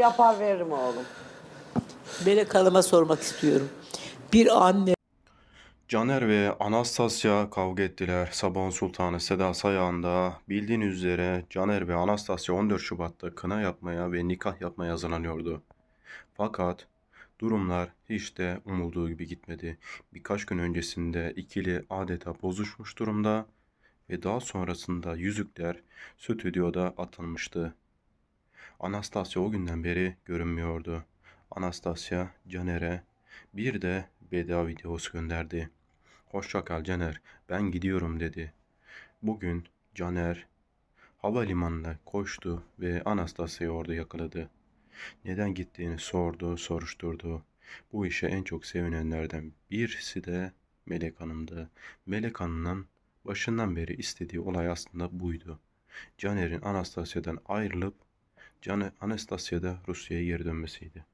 yapar veririm oğlum. Böyle kalıma sormak istiyorum. Bir anne... Caner ve Anastasya kavga ettiler. Sabahın Sultanı Seda Sayan'da bildiğiniz üzere Caner ve Anastasya 14 Şubat'ta kına yapmaya ve nikah yapmaya hazırlanıyordu. Fakat durumlar hiç de umulduğu gibi gitmedi. Birkaç gün öncesinde ikili adeta bozuşmuş durumda ve daha sonrasında yüzükler stüdyoda atılmıştı. Anastasya o günden beri görünmüyordu. Anastasya Caner'e bir de veda videosu gönderdi. Hoşça kal Caner, ben gidiyorum dedi. Bugün Caner havalimanına koştu ve Anastasya'yı orada yakaladı. Neden gittiğini sordu, soruşturdu. Bu işe en çok sevinenlerden birisi de Melek Hanım'dı. Melek Hanım'ın başından beri istediği olay aslında buydu. Caner'in Anastasya'dan ayrılıp Canı Anastasiya'da Rusya'ya geri dönmesiydi.